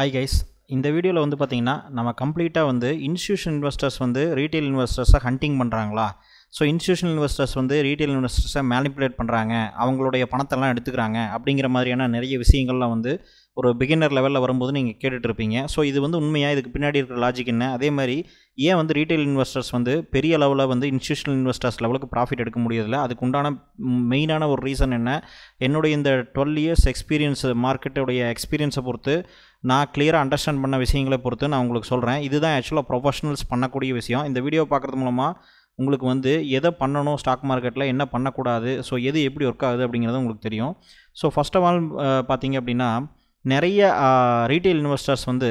hi guys இந்த வீடியோவில் வந்து பார்த்திங்கன்னா நம்ம கம்ப்ளீட்டாக வந்து இன்ஸ்டியூஷன் இன்வெஸ்டர்ஸ் வந்து ரீட்டெயில் இன்வெஸ்டர்ஸை ஹண்டிங் பண்ணுறாங்களா ஸோ இன்ஸ்டியூஷன் இன்வெஸ்டர்ஸ் வந்து ரீட்டெயில் இன்வெஸ்டர்ஸை மேனிப்புலேட் பண்ணுறாங்க அவங்களுடைய பணத்தெல்லாம் எடுத்துக்கிறாங்க அப்படிங்கிற மாதிரியான நிறைய விஷயங்கள்லாம் வந்து ஒரு பிகினர் லெவலில் வரும்போது நீங்கள் இருப்பீங்க ஸோ இது வந்து உண்மையாக இதுக்கு பின்னாடி இருக்கிற லாஜிக் என்ன அதே மாதிரி ஏன் வந்து ரீட்டைல் இன்வெஸ்டர்ஸ் வந்து பெரிய லெவலில் வந்து இன்ஸ்டியூஷனல் இன்வெஸ்டர்ஸ் லெவலுக்கு ப்ராஃபிட் எடுக்க முடியல அதுக்கு உண்டான மெயினான ஒரு ரீசன் என்ன என்னுடைய இந்த டுவெல் இயர்ஸ் எக்ஸ்பீரியன்ஸ் மார்க்கெட்டுடைய எக்ஸ்பீரியன்ஸை பொறுத்து நான் கிளியராக அண்டர்ஸ்டாண்ட் பண்ண விஷயங்களை பொறுத்து நான் உங்களுக்கு சொல்கிறேன் இதுதான் ஆக்சுவலாக ப்ரொஃபஷனல்ஸ் பண்ணக்கூடிய விஷயம் இந்த வீடியோ பார்க்குறது மூலமாக உங்களுக்கு வந்து எதை பண்ணணும் ஸ்டாக் மார்க்கெட்டில் என்ன பண்ணக்கூடாது ஸோ எது எப்படி ஒர்க் ஆகுது அப்படிங்கிறது உங்களுக்கு தெரியும் ஸோ ஃபஸ்ட் ஆஃப் ஆல் பார்த்தீங்க அப்படின்னா நிறைய ரீட்டைல் இன்வெஸ்டர்ஸ் வந்து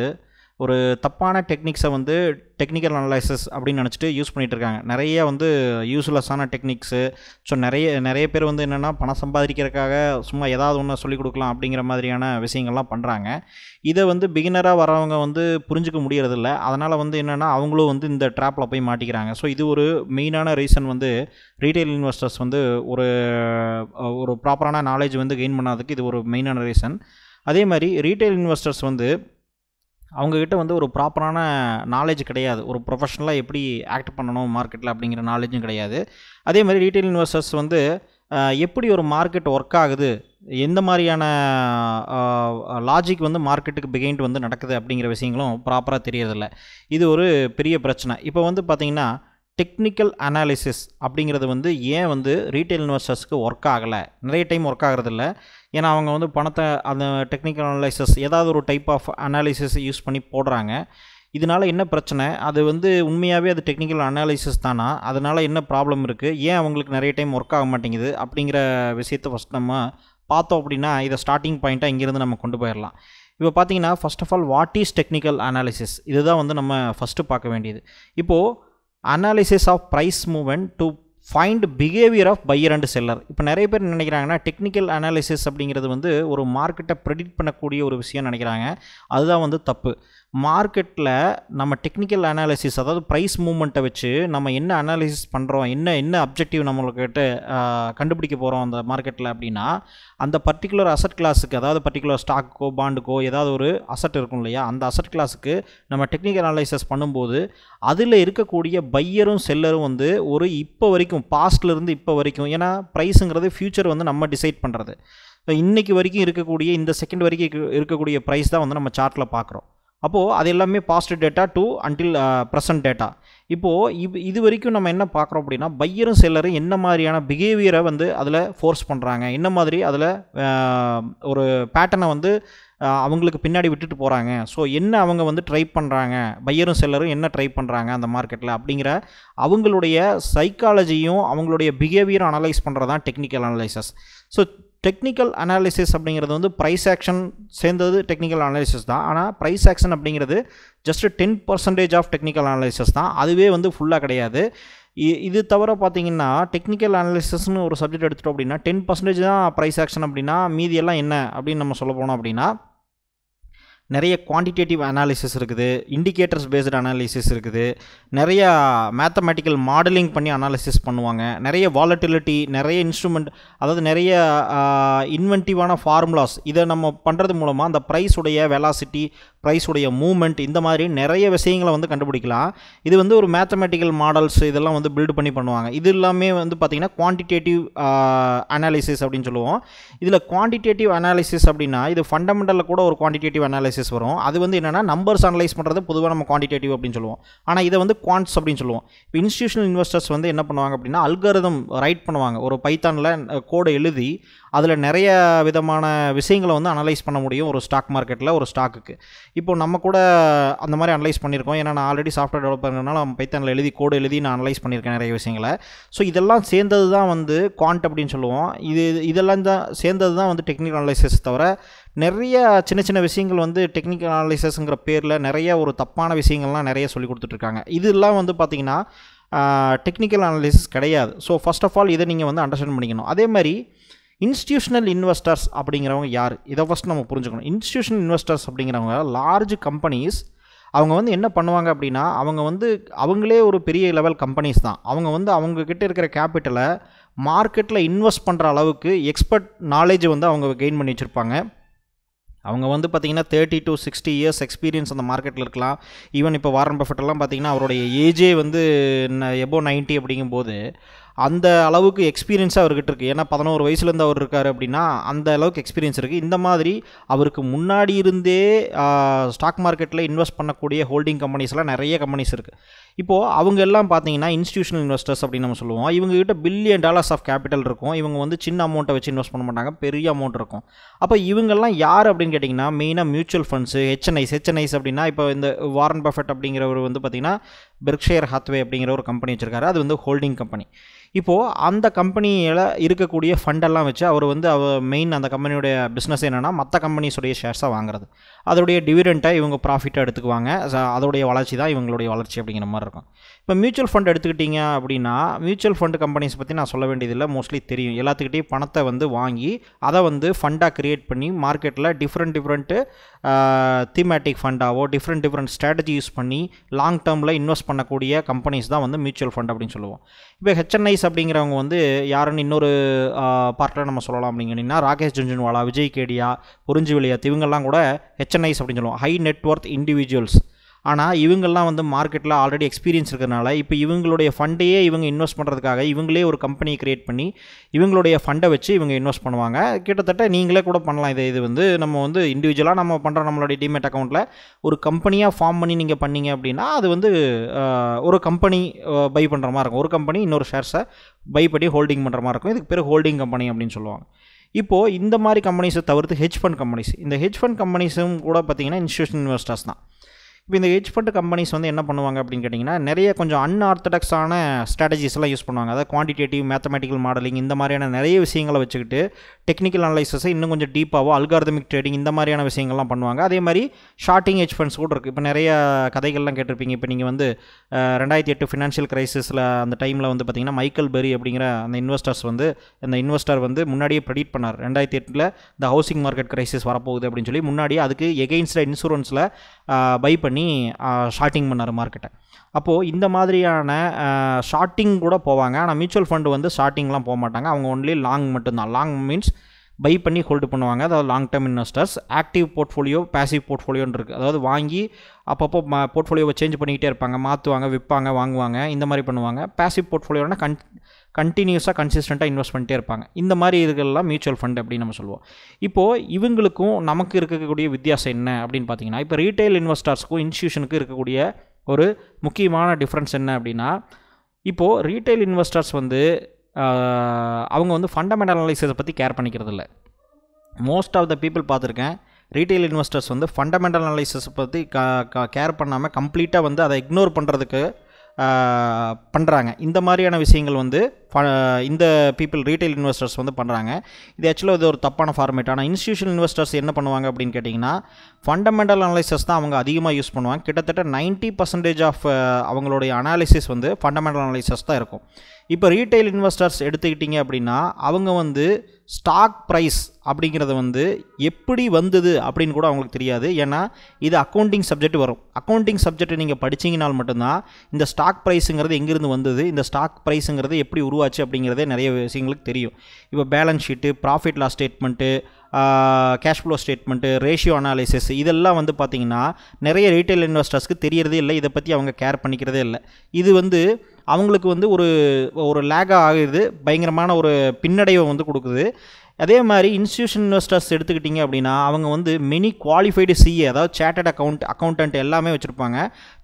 ஒரு தப்பான டெக்னிக்ஸை வந்து டெக்னிக்கல் அனலைசஸ் அப்படின்னு நினச்சிட்டு யூஸ் பண்ணிகிட்டு இருக்காங்க நிறைய வந்து யூஸ்லெஸ்ஸான டெக்னிக்ஸு ஸோ நிறைய நிறைய பேர் வந்து என்னென்னா பணம் சம்பாதிக்கிறதுக்காக சும்மா ஏதாவது ஒன்று சொல்லிக் கொடுக்கலாம் அப்படிங்கிற மாதிரியான விஷயங்கள்லாம் பண்ணுறாங்க இதை வந்து பிகினராக வரவங்க வந்து புரிஞ்சிக்க முடியறதில்ல அதனால் வந்து என்னென்னா அவங்களும் வந்து இந்த ட்ராப்பில் போய் மாட்டிக்கிறாங்க ஸோ இது ஒரு மெயினான ரீசன் வந்து ரீட்டைல் இன்வெஸ்டர்ஸ் வந்து ஒரு ஒரு ப்ராப்பரான நாலேஜ் வந்து கெயின் பண்ணாததுக்கு இது ஒரு மெயினான ரீசன் அதே மாதிரி ரீட்டைல் இன்வெஸ்டர்ஸ் வந்து அவங்கக்கிட்ட வந்து ஒரு ப்ராப்பரான நாலேஜ் கிடையாது ஒரு ப்ரொஃபஷனலாக எப்படி ஆக்ட் பண்ணணும் மார்க்கெட்டில் அப்படிங்கிற நாலேஜும் கிடையாது அதே மாதிரி ரீட்டைல் இன்வெஸ்டர்ஸ் வந்து எப்படி ஒரு மார்க்கெட் ஒர்க் ஆகுது எந்த மாதிரியான லாஜிக் வந்து மார்க்கெட்டுக்கு பிகைண்ட் வந்து நடக்குது அப்படிங்கிற விஷயங்களும் ப்ராப்பராக தெரியறதில்ல இது ஒரு பெரிய பிரச்சனை இப்போ வந்து பார்த்திங்கன்னா டெக்னிக்கல் அனாலிசிஸ் அப்படிங்கிறது வந்து ஏன் வந்து ரீட்டைல் இன்வெஸ்டர்ஸ்க்கு ஒர்க் ஆகலை நிறைய டைம் ஒர்க் ஆகிறது இல்லை ஏன்னா அவங்க வந்து பணத்தை அந்த டெக்னிக்கல் அனாலிசிஸ் ஏதாவது ஒரு டைப் ஆஃப் அனாலிசிஸ் யூஸ் பண்ணி போடுறாங்க இதனால் என்ன பிரச்சனை அது வந்து உண்மையாகவே அது டெக்னிக்கல் அனாலிசிஸ் தானா அதனால் என்ன ப்ராப்ளம் இருக்குது ஏன் அவங்களுக்கு நிறைய டைம் ஒர்க் ஆக மாட்டேங்குது அப்படிங்கிற விஷயத்தை ஃபஸ்ட் நம்ம பார்த்தோம் அப்படின்னா இதை ஸ்டார்டிங் பாயிண்ட்டாக இங்கேருந்து நம்ம கொண்டு போயிடலாம் இப்போ பார்த்தீங்கன்னா first of all what is technical analysis இதுதான் வந்து நம்ம ஃபஸ்ட்டு பார்க்க வேண்டியது இப்போது analysis of price movement to find behaviour of buyer and seller இப்போ நிறைய பேர் நினைக்கிறாங்கன்னா டெக்னிக்கல் அனாலிசிஸ் அப்படிங்கிறது வந்து ஒரு மார்க்கெட்டை ப்ரெடிக்ட் பண்ணக்கூடிய ஒரு விஷயம் நினைக்கிறாங்க அதுதான் வந்து தப்பு மார்க்கெட்டில் நம்ம டெக்னிக்கல் அனாலிசிஸ் அதாவது ப்ரைஸ் மூமெண்ட்டை வச்சு நம்ம என்ன அனாலிசிஸ் பண்ணுறோம் என்ன என்ன அப்ஜெக்டிவ் நம்மளுக்கிட்ட கண்டுபிடிக்க போகிறோம் அந்த மார்க்கெட்டில் அப்படின்னா அந்த பர்டிகுலர் அசட் கிளாஸுக்கு அதாவது பர்டிகுலர் ஸ்டாக்கோ பாண்டுக்கோ ஏதாவது ஒரு அசட் இருக்கும் இல்லையா அந்த அசட் கிளாஸுக்கு நம்ம டெக்னிக்கல் அனாலிசிஸ் பண்ணும்போது அதில் இருக்கக்கூடிய பையரும் செல்லரும் வந்து ஒரு இப்போ வரைக்கும் பாஸ்ட்லேருந்து இப்போ வரைக்கும் ஏன்னா ப்ரைஸுங்கிறது ஃப்யூச்சர் வந்து நம்ம டிசைட் பண்ணுறது இப்போ இன்றைக்கி வரைக்கும் இருக்கக்கூடிய இந்த செகண்ட் வரைக்கும் இருக்கக்கூடிய ப்ரைஸ் தான் வந்து நம்ம சார்ட்டில் பார்க்குறோம் அப்போது அது எல்லாமே past data to until present data இப்போது இது இது வரைக்கும் நம்ம என்ன பார்க்குறோம் அப்படின்னா பையரும் செல்லரும் என்ன மாதிரியான பிஹேவியரை வந்து அதில் ஃபோர்ஸ் பண்ணுறாங்க என்ன மாதிரி அதில் uh, ஒரு பேட்டனை வந்து uh, அவங்களுக்கு பின்னாடி விட்டுட்டு போகிறாங்க ஸோ என்ன அவங்க வந்து ட்ரை பண்ணுறாங்க பையரும் செல்லரும் என்ன ட்ரை பண்ணுறாங்க அந்த மார்க்கெட்டில் அப்படிங்கிற அவங்களுடைய சைக்காலஜியும் அவங்களுடைய பிஹேவியர் அனலைஸ் பண்ணுறது தான் technical analysis so technical analysis அப்படிங்கிறது வந்து ப்ரைஸ் ஆக்ஷன் சேர்ந்தது டெக்னிக்கல் அனாலிசிஸ் தான் ஆனால் ப்ரைஸ் ஆக்ஷன் அப்படிங்கிறது just ten percentage of technical analysis தான் அதுவே வந்து ஃபுல்லாக கிடையாது இது தவிர பார்த்தீங்கன்னா டெக்னிக்கல் அனாலிசிஸ்னு ஒரு சப்ஜெக்ட் எடுத்துகிட்டோம் அப்படின்னா டென் பர்சன்டேஜ் தான் ப்ரைஸ் ஆக்ஷன் அப்படின்னா மீதியெல்லாம் என்ன அப்படின்னு நம்ம சொல்ல போனோம் அப்படின்னா நிறைய குவான்டிடேட்டிவ் அனாலிசிஸ் இருக்குது இண்டிகேட்டர்ஸ் பேஸ்டு அனாலிசிஸ் இருக்குது நிறையா மேத்தமேட்டிக்கல் மாடலிங் பண்ணி அனாலிசிஸ் பண்ணுவாங்க நிறைய வாலட்டிலிட்டி நிறைய இன்ஸ்ட்ருமெண்ட் அதாவது நிறைய இன்வென்டிவான ஃபார்முலாஸ் இதை நம்ம பண்ணுறது மூலமாக அந்த ப்ரைஸுடைய வெலாசிட்டி ப்ரைஸுடைய மூமெண்ட் இந்த மாதிரி நிறைய விஷயங்களை வந்து கண்டுபிடிக்கலாம் இது வந்து ஒரு மேத்தமேட்டிக்கல் மாடல்ஸ் இதெல்லாம் வந்து பில்டு பண்ணி பண்ணுவாங்க இது எல்லாமே வந்து பார்த்திங்கன்னா குவான்டிடேட்டிவ் அனாலிசிஸ் அப்படின்னு சொல்லுவோம் இதில் குவான்டிடேட்டிவ் அனாலிசிஸ் அப்படின்னா இது ஃபண்டமெண்டலில் கூட ஒரு குவான்டிடேட்டிவ் அனாலிசிஸ் அனாலிசிஸ் வரும் அது வந்து என்னென்னா நம்பர்ஸ் அனலைஸ் பண்ணுறது பொதுவாக நம்ம குவான்டிடேட்டிவ் அப்படின்னு சொல்லுவோம் ஆனால் இதை வந்து குவான்ட்ஸ் அப்படின்னு சொல்லுவோம் இப்போ இன்ஸ்டியூஷனல் இன்வெஸ்டர்ஸ் வந்து என்ன பண்ணுவாங்க அப்படின்னா அல்கரதம் ரைட் பண்ணுவாங்க ஒரு பைத்தானில் கோடை எழுதி அதில் நிறைய விதமான விஷயங்களை வந்து அனலைஸ் பண்ண முடியும் ஒரு ஸ்டாக் மார்க்கெட்டில் ஒரு ஸ்டாக்குக்கு இப்போ நம்ம கூட அந்த மாதிரி அனலைஸ் பண்ணியிருக்கோம் ஏன்னா நான் ஆல்ரெடி சாஃப்ட்வேர் டெவலப்பர்னால நம்ம பைத்தானில் எழுதி கோடு எழுதி நான் அனலைஸ் பண்ணியிருக்கேன் நிறைய விஷயங்களை ஸோ இதெல்லாம் சேர்ந்தது தான் வந்து குவான்ட் அப்படின்னு சொல்லுவோம் இது இதெல்லாம் தான் சேர்ந்தது தான் வந்து டெக்னிக்கல் அனலைசிஸ் தவிர நிறைய சின்ன சின்ன விஷயங்கள் வந்து டெக்னிக்கல் அனாலிசஸ்ங்கிற பேரில் நிறைய ஒரு தப்பான விஷயங்கள்லாம் நிறைய சொல்லி கொடுத்துட்ருக்காங்க இதெல்லாம் வந்து பார்த்திங்கன்னா டெக்னிக்கல் அனாலிசிஸ் கிடையாது ஸோ ஃபஸ்ட் ஆஃப் ஆல் இதை நீங்கள் வந்து அண்டர்ஸ்டாண்ட் பண்ணிக்கணும் அதே மாதிரி இன்ஸ்டியூஷனல் இன்வெஸ்டர்ஸ் அப்படிங்கிறவங்க யார் இதை ஃபஸ்ட் நம்ம புரிஞ்சுக்கணும் இன்ஸ்டியூஷனல் இன்வெஸ்டர்ஸ் அப்படிங்கிறவங்க லார்ஜ் கம்பெனிஸ் அவங்க வந்து என்ன பண்ணுவாங்க அப்படின்னா அவங்க வந்து அவங்களே ஒரு பெரிய லெவல் கம்பெனிஸ் தான் அவங்க வந்து அவங்கக்கிட்ட இருக்கிற கேபிட்டலை மார்க்கெட்டில் இன்வெஸ்ட் பண்ணுற அளவுக்கு எக்ஸ்பர்ட் நாலேஜ் வந்து அவங்க கெயின் பண்ணி வச்சுருப்பாங்க அவங்க வந்து பார்த்திங்கன்னா thirty to sixty years experience அந்த மார்க்கெட்டில் இருக்கலாம் ஈவன் இப்போ வாரன் பஃபெட்டெல்லாம் பார்த்திங்கன்னா அவருடைய ஏஜே வந்து எபோ நைன்ட்டி அப்படிங்கும்போது அந்த அளவுக்கு எக்ஸ்பீரியன்ஸாக அவர்கிட்ட இருக்குது ஏன்னா பதினோரு வயசுலேருந்து அவர் இருக்கார் அப்படின்னா அந்த அளவுக்கு எக்ஸ்பீரியன்ஸ் இருக்குது இந்த மாதிரி அவருக்கு முன்னாடி இருந்தே ஸ்டாக் மார்க்கெட்டில் இன்வெஸ்ட் பண்ணக்கூடிய ஹோல்டிங் கம்பெனிஸ்லாம் நிறைய கம்பெனிஸ் இருக்குது இப்போது அவங்க எல்லாம் பார்த்தீங்கன்னா இன்ஸ்டியூஷனல் இன்வெஸ்டர்ஸ் அப்படின்னு நம்ம சொல்லுவோம் இவங்ககிட்ட பில்லியன் டாலர்ஸ் ஆஃப் கேபிட்டல் இருக்கும் இவங்க வந்து சின்ன அமௌண்ட்டை வச்சு இன்வெஸ்ட் பண்ண மாட்டாங்க பெரிய அமௌண்ட் இருக்கும் அப்போ இவங்கெல்லாம் யார் அப்படின்னு கேட்டிங்கன்னா மெயினாக மியூச்சுவல் ஃபண்ட்ஸு ஹெச்என்ஐஸ் ஹெச்என்ஐஸ் அப்படின்னா இப்போ இந்த வாரன் பஃபெட் அப்படிங்கிறவர் வந்து பார்த்திங்கன்னா பெர்க்ஷேர் ஹாத்வே அப்படிங்கிற ஒரு கம்பெனி வச்சுருக்காரு அது வந்து ஹோல்டிங் கம்பெனி இப்போது அந்த கம்பெனியில் இருக்கக்கூடிய ஃபண்டெல்லாம் வச்சு அவர் வந்து அவர் மெயின் அந்த கம்பெனியுடைய பிஸ்னஸ் என்னென்னா மற்ற கம்பெனிஸுடைய ஷேர்ஸாக வாங்குறது அதோடைய டிவிடெண்ட்டை இவங்க ப்ராஃபிட்டாக எடுத்துக்குவாங்க அதோடைய வளர்ச்சி தான் இவங்களுடைய வளர்ச்சி அப்படிங்கிற மாதிரி இருக்கும் இப்போ மியூச்சுவல் ஃபண்ட் எடுத்துக்கிட்டிங்க அப்படின்னா மியூச்சுவல் ஃபண்ட் கம்பெனிஸ் பற்றி நான் சொல்ல வேண்டியதில்லை மோஸ்ட்லி தெரியும் எல்லாத்துக்கிட்டையும் பணத்தை வந்து வாங்கி அதை வந்து ஃபண்டாக க்ரியேட் பண்ணி மார்க்கெட்டில் டிஃப்ரெண்ட் டிஃப்ரெண்ட்டு தீமேட்டிக் ஃபண்டாவோ டிஃப்ரெண்ட் டிஃப்ரெண்ட் ஸ்ட்ராட்டஜி யூஸ் பண்ணி லாங் டேர்மில் இன்வெஸ்ட் பண்ணக்கூடிய கம்பெனிஸ் தான் வந்து மியூச்சுவல் ஃபண்ட் அப்படின்னு சொல்லுவோம் இப்போ ஹெச்என்ஐஸ் அப்படிங்கிறவங்க வந்து யாருன்னு இன்னொரு பார்ட்டில் நம்ம சொல்லலாம் அப்படிங்கன்னா ராகேஷ் ஜுன்ஜுன்வாலா விஜய் கேடியா பொறிஞ்சுவெளியா இவங்கெல்லாம் கூட ஹெச்என்ஐஸ் அப்படின்னு சொல்லுவோம் ஹை நெட்ஒர்த் இண்டிவிஜுவல்ஸ் ஆனால் இவங்கெல்லாம் வந்து மார்க்கெட்டில் ஆல்ரெடி எக்ஸ்பீரியன்ஸ் இருக்கிறதுனால இப்போ இவங்களுடைய ஃபண்டையே இவங்க இன்வெஸ்ட் பண்ணுறதுக்காக இவங்களே ஒரு கம்பெனியை க்ரியேட் பண்ணி இவங்களுடைய ஃபண்டை வச்சு இவங்க இன்வெஸ்ட் பண்ணுவாங்க கிட்டத்தட்ட நீங்களே கூட பண்ணலாம் இது இது வந்து நம்ம வந்து இண்டிவிஜுவலாக நம்ம பண்ணுற நம்மளுடைய டிமேட் அக்கௌண்ட்டில் ஒரு கம்பெனியாக ஃபார்ம் பண்ணி நீங்கள் பண்ணீங்க அப்படின்னா அது வந்து ஒரு கம்பெனி பை பண்ணுற மாதிரி இருக்கும் ஒரு கம்பெனி இன்னொரு ஷேர்ஸை பை பண்ணி ஹோல்டிங் பண்ணுற மாதிரி இருக்கும் இதுக்கு பேர் ஹோல்டிங் கம்பெனி அப்படின்னு சொல்லுவாங்க இப்போது இந்த மாதிரி கம்பெனிஸை தவிர்த்து ஹெச் ஃபண்ட் கம்பெனிஸ் இந்த ஹெச் ஃபண்ட் கம்பெனிஸும் கூட பார்த்திங்கன்னா இன்ஸ்டியூஷன் இன்வெஸ்டர்ஸ் தான் இப்போ இந்த ஹெஜ் ஃபண்ட் கம்பெனிஸ் வந்து என்ன பண்ணுவாங்க அப்படின்னு கேட்டிங்கன்னா நிறைய கொஞ்சம் அன்ஆர்த்தடாக்ஸான ஸ்ட்ராட்டஜிஸ்லாம் யூஸ் பண்ணுவாங்க அதாவது குவான்டிடேட்டிவ் மேத்தமெட்டிக்கல் மாடலிங் இந்த மாதிரியான நிறைய விஷயங்களை வச்சுக்கிட்டு டெக்னிக்கல் அனலைசஸை இன்னும் கொஞ்சம் டீப்பாகவோ அல்கார்தமிக் ட்ரேடிங் இந்த மாதிரியான விஷயங்கள்லாம் பண்ணுவாங்க அதே மாதிரி ஷார்ட்டிங் ஹெஜ் ஃபண்ட்ஸ் கூட இருக்குது இப்போ நிறைய கதைகள்லாம் கேட்டிருப்பீங்க இப்போ நீங்கள் வந்து ரெண்டாயிரத்தி எட்டு ஃபினான்ஷியல் கிரைசிஸில் அந்த டைமில் வந்து பார்த்திங்கன்னா மைக்கேல் பெரி அப்படிங்கிற அந்த இன்வெஸ்டர்ஸ் வந்து அந்த இன்வெஸ்டர் வந்து முன்னாடியே ப்ரெடிட் பண்ணார் ரெண்டாயிரத்தி எட்டில் இந்த ஹவுசிங் மார்க்கெட் கிரைசிஸ் வரப்போகுது அப்படின்னு சொல்லி முன்னாடி அதுக்கு எகெயின்ஸ்டாக இன்சூரன்ஸில் பை பண்ணி பண்ணி ஷார்ட்டிங் பண்ணார் மார்க்கெட்டை அப்போது இந்த மாதிரியான ஷார்ட்டிங் கூட போவாங்க ஆனால் மியூச்சுவல் ஃபண்டு வந்து ஷார்ட்டிங்லாம் போக மாட்டாங்க அவங்க ஒன்லி லாங் மட்டும்தான் லாங் மீன்ஸ் பை பண்ணி ஹோல்டு பண்ணுவாங்க அதாவது long term investors active portfolio passive போர்ட்ஃபோலியோன்னு இருக்குது அதாவது வாங்கி அப்பப்போ போர்ட்ஃபோலியோவை சேஞ்ச் பண்ணிக்கிட்டே இருப்பாங்க மாற்றுவாங்க விற்பாங்க வாங்குவாங்க இந்த மாதிரி பண்ணுவாங்க பேசிவ் போர்ட்ஃபோலியோனா கன் கண்டினியூஸாக கன்சிஸ்டண்ட்டாக இன்வெஸ்ட் பண்ணிட்டே இருப்பாங்க இந்த மாதிரி இதுகள்லாம் மியூச்சுவல் ஃபண்ட் அப்படின்னு நம்ம சொல்லுவோம் இப்போது இவங்களுக்கும் நமக்கு இருக்கக்கூடிய வித்தியாசம் என்ன அப்படின்னு பார்த்தீங்கன்னா இப்போ ரீட்டைல் இன்வெஸ்டர்ஸுக்கும் இன்ஸ்டியூஷனுக்கும் இருக்கக்கூடிய ஒரு முக்கியமான டிஃப்ரென்ஸ் என்ன அப்படின்னா இப்போது ரீட்டைல் இன்வெஸ்டர்ஸ் வந்து அவங்க வந்து ஃபண்டமெண்டல் அனலைசிஸை பற்றி கேர் பண்ணிக்கிறது இல்லை மோஸ்ட் ஆஃப் த பீப்புள் பார்த்துருக்கேன் ரீட்டைல் இன்வெஸ்டர்ஸ் வந்து ஃபண்டமெண்டல் அனலைசிஸ் பற்றி க கேர் பண்ணாமல் கம்ப்ளீட்டாக வந்து அதை இக்னோர் பண்ணுறதுக்கு பண்ணுறாங்க இந்த மாதிரியான விஷயங்கள் வந்து இந்த பீப்புள் ரீட்டைல் இன்வெஸ்டர்ஸ் வந்து பண்ணுறாங்க இது ஆக்சுவலாக இது ஒரு தப்பான ஃபார்மேட் ஆனால் இன்ஸ்டியூஷன் இன்வெஸ்டர்ஸ் என்ன பண்ணுவாங்க அப்படின்னு கேட்டிங்கன்னா ஃபண்டமெண்டல் அனாலிசிஸ் தான் அவங்க அதிகமாக யூஸ் பண்ணுவாங்க கிட்டத்தட்ட நைன்ட்டி பர்சன்டேஜ் ஆஃப் அவங்களுடைய அனாலிசிஸ் வந்து ஃபண்டமெண்டல் அனாலிசஸ் தான் இருக்கும் இப்போ ரீட்டைல் இன்வெஸ்டர்ஸ் எடுத்துக்கிட்டிங்க அப்படின்னா அவங்க வந்து ஸ்டாக் ப்ரைஸ் அப்படிங்கிறது வந்து எப்படி வந்தது அப்படின்னு கூட அவங்களுக்கு தெரியாது ஏன்னா இது அக்கௌண்டிங் சப்ஜெக்ட் வரும் அக்கௌண்டிங் சப்ஜெக்ட்டை நீங்கள் படிச்சிங்கனால் மட்டும்தான் இந்த ஸ்டாக் ப்ரைஸுங்கிறது எங்கேருந்து வந்தது இந்த ஸ்டாக் ப்ரைஸுங்கிறது எப்படி உருவாச்சு அப்படிங்கிறதே நிறைய விஷயங்களுக்கு தெரியும் இப்போ balance sheet profit loss statement cash flow statement ratio analysis இதெல்லாம் வந்து பார்த்திங்கன்னா நிறைய ரீட்டைல் இன்வெஸ்டர்ஸ்க்கு தெரியறதே இல்லை இதை பற்றி அவங்க கேர் பண்ணிக்கிறதே இல்லை இது வந்து அவங்களுக்கு வந்து ஒரு ஒரு லேகாக ஆகுது பயங்கரமான ஒரு பின்னடைவை வந்து கொடுக்குது அதே மாதிரி இன்ஸ்டியூஷன் இன்வெஸ்டர்ஸ் எடுத்துக்கிட்டிங்க அப்படின்னா அவங்க வந்து மெனி குவாலிஃபைடு சிஏ அதாவது சேட்டர்ட் அக்கௌண்ட் அக்கௌண்டன்ட் எல்லாமே வச்சுருப்பாங்க